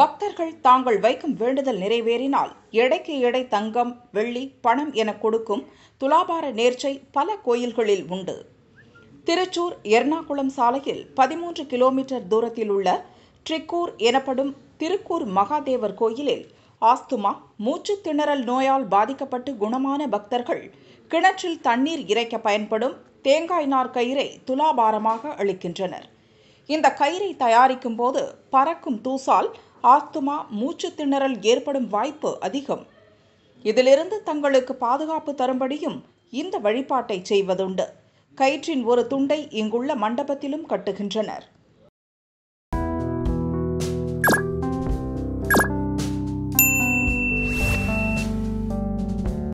பக்தர்கள் தாங்கள் வைக்கும் வேண்டுதல் நிறைவேறினால் எடைக்கு எடை தங்கம் வெள்ளி பணம் என கொடுக்கும் துலாபார நேர்ச்சை பல கோயில்களில் உண்டு திருச்சூர் எர்ணாகுளம் சாலையில் பதிமூன்று கிலோமீட்டர் தூரத்தில் உள்ள ட்ரிக்கூர் எனப்படும் திருக்கூர் மகாதேவர் கோயிலில் ஆஸ்துமா மூச்சு திணறல் நோயால் பாதிக்கப்பட்டு குணமான பக்தர்கள் கிணற்றில் தண்ணீர் இறைக்க பயன்படும் தேங்காய் நார் கயிறை துலாபாரமாக அளிக்கின்றனர் இந்த கயிறை தயாரிக்கும் போது பறக்கும் தூசால் ஆஸ்துமா மூச்சு திணறல் ஏற்படும் வாய்ப்பு அதிகம் இதிலிருந்து தங்களுக்கு பாதுகாப்பு தரும்படியும் இந்த வழிபாட்டை செய்வதுண்டு கயிற்றின் ஒரு துண்டை இங்குள்ள மண்டபத்திலும் கட்டுகின்றனர்